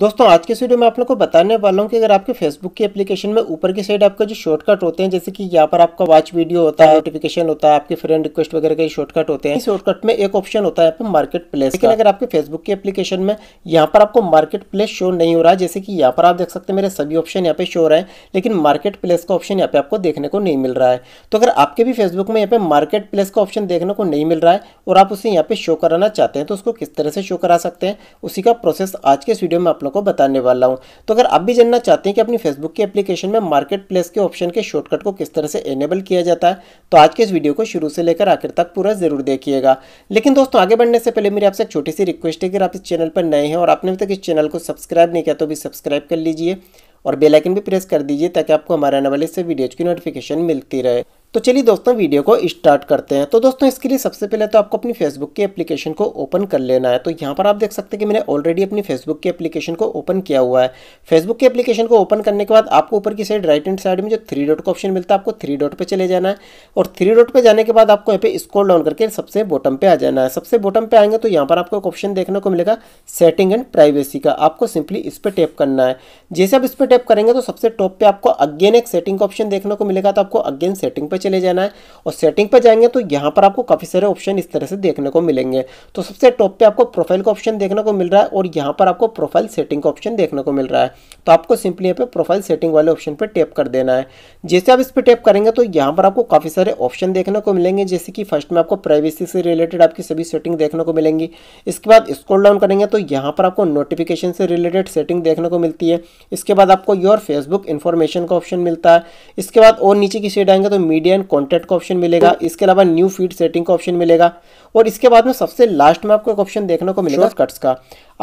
दोस्तों आज के वीडियो में आप लोग को बताने वाला हूँ कि अगर आपके फेसबुक की एप्लीकेशन में ऊपर की साइड आपका जो शॉर्टकट होते हैं जैसे कि यहाँ पर आपका वॉच वीडियो होता है नोटिफिकेशन होता है आपके फ्रेंड रिक्वेस्ट वगैरह के शॉर्टकट होते हैं शॉर्टकट में एक ऑप्शन होता है मार्केट प्लेस लेकिन अगर आपके फेसबुक की एप्लीकेशन में यहाँ पर आपको मार्केट प्लेस शो नहीं हो रहा है जैसे कि यहाँ पर आप देख सकते हैं मेरे सभी ऑप्शन यहाँ पे शो रहे हैं लेकिन मार्केट प्लेस का ऑप्शन यहाँ पे आपको देखने को नहीं मिल रहा है तो अगर आपके भी फेसबुक में यहाँ पे मार्केट प्लेस का ऑप्शन देखने को नहीं मिल रहा है और आप उसे यहाँ पे शो कराना चाहते हैं तो उसको किस तरह से शो करा सकते हैं उसी का प्रोसेस आज के इस वीडियो में आप लोगों को बताने वाला हूँ तो अगर आप भी जानना चाहते हैं कि अपनी फेसबुक की एप्लीकेशन में मार्केट प्लेस के ऑप्शन के शॉर्टकट को किस तरह से एनेबल किया जाता है तो आज के इस वीडियो को शुरू से लेकर आखिर तक पूरा जरूर देखिएगा लेकिन दोस्तों आगे बढ़ने से पहले मेरी आपसे एक छोटी सी रिक्वेस्ट है कि आप इस चैनल पर नए हैं और आपने अभी तक इस चैनल को सब्सक्राइब नहीं किया तो भी सब्सक्राइब कर लीजिए और बेलाइकन भी प्रेस कर दीजिए ताकि आपको हमारे आने वाले से वीडियोज की नोटिफिकेशन मिलती रहे तो चलिए दोस्तों वीडियो को स्टार्ट करते हैं तो दोस्तों इसके लिए सबसे पहले तो आपको अपनी फेसबुक की एप्लीकेशन को ओपन कर लेना है तो यहाँ पर आप देख सकते हैं कि मैंने ऑलरेडी अपनी फेसबुक की एप्लीकेशन को ओपन किया हुआ है फेसबुक की एप्लीकेशन को ओपन करने के बाद आपको ऊपर की साइड राइट हैंड साइड में जो थ्री डॉट का ऑप्शन मिलता है आपको थ्री डॉट पर चले जाना है और थ्री डॉट पर जाने के बाद आपको यहाँ पे स्कोर डाउन करके सबसे बॉटम पर आ जाना है सबसे बॉटम पर आएंगे तो यहाँ पर आपको एक ऑप्शन देखने को मिलेगा सेटिंग एंड प्राइवेसी का आपको सिंपली इस पर टैप करना है जैसे आप इस पर टैप करेंगे तो सबसे टॉप पर आपको अगेन एक सेटिंग का ऑप्शन देखने को मिलेगा तो आपको अगेन सेटिंग पर पर चले जाना है और सेटिंग पर जाएंगे तो यहाँ पर आपको काफ़ी सारे ऑप्शन इस तरह से देखने को मिलेंगे तो सबसे टॉप पे आपको प्रोफाइल का ऑप्शन देखने को मिल रहा है और यहाँ पर आपको प्रोफाइल सेटिंग का ऑप्शन देखने को मिल रहा है तो आपको सिंपली यहाँ पर प्रोफाइल सेटिंग वाले ऑप्शन पर टैप कर देना है जैसे आप इस पर टैप करेंगे तो यहाँ पर आपको काफ़ी सारे ऑप्शन देखने को मिलेंगे जैसे कि फर्स्ट में आपको प्राइवेसी से रिलेटेड आपकी सभी सेटिंग देखने को मिलेंगी इसके बाद स्क्रॉल डाउन करेंगे तो यहाँ पर आपको नोटिफिकेशन से रिलेटेड सेटिंग देखने को मिलती है इसके बाद आपको योर फेसबुक इन्फॉर्मेशन का ऑप्शन मिलता है इसके बाद और नीचे की शेड आएंगे तो मीडिया मीडिया एंड कॉन्टैक्ट का ऑप्शन मिलेगा तो- इसके अलावा न्यू फीड सेटिंग का ऑप्शन मिलेगा और इसके बाद में सबसे लास्ट में आपको एक ऑप्शन देखने को मिलेगा कट्स का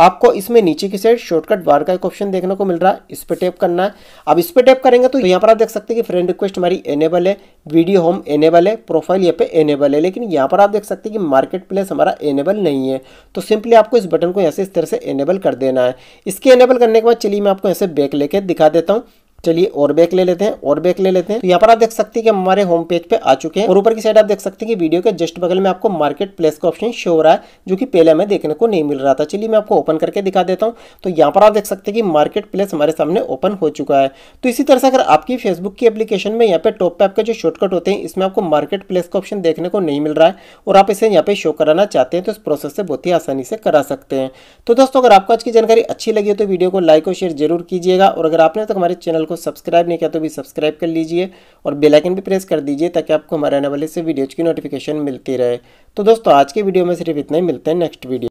आपको इसमें नीचे की साइड शॉर्टकट बार का एक ऑप्शन देखने को मिल रहा है इस पर टैप करना है अब इस पर टैप करेंगे तो यहाँ पर आप देख सकते हैं कि फ्रेंड रिक्वेस्ट हमारी एनेबल है वीडियो होम एनेबल है प्रोफाइल यहाँ पे एनेबल है लेकिन यहाँ पर आप देख सकते हैं कि मार्केट प्लेस हमारा एनेबल नहीं है तो सिंपली आपको इस बटन को यहाँ से इस तरह से एनेबल कर देना है इसके एनेबल करने के बाद चलिए मैं आपको यहाँ से बैक लेके दिखा देता हूँ चलिए और बैक ले लेते हैं और बैक ले लेते हैं तो यहाँ पर आप देख सकते हैं कि हमारे होम पेज पे आ चुके हैं और ऊपर की साइड आप देख सकते हैं कि वीडियो के जस्ट बगल में आपको मार्केट प्लेस का ऑप्शन शो हो रहा है जो कि पहले हमें देखने को नहीं मिल रहा था चलिए मैं आपको ओपन करके दिखा देता हूँ तो यहाँ पर आप देख सकते हैं कि मार्केट प्लेस हमारे सामने ओपन हो चुका है तो इसी तरह से अगर आपकी फेसबुक की एप्लीकेशन में यहाँ पे टॉप पे आपके जो शॉर्टकट होते हैं इसमें आपको मार्केट प्लेस का ऑप्शन देखने को नहीं मिल रहा है और आप इसे यहाँ पे शो कराना चाहते हैं तो इस प्रोसेस से बहुत ही आसानी से करा सकते हैं तो दोस्तों अगर आपको आज की जानकारी अच्छी लगी हो तो वीडियो को लाइक और शेयर जरूर कीजिएगा और अगर आपने तक हमारे चैनल को को सब्सक्राइब नहीं किया तो भी सब्सक्राइब कर लीजिए और बेलाइकन भी प्रेस कर दीजिए ताकि आपको हमारे आने वाले से वीडियोज़ की नोटिफिकेशन मिलती रहे तो दोस्तों आज के वीडियो में सिर्फ इतना ही मिलते हैं नेक्स्ट वीडियो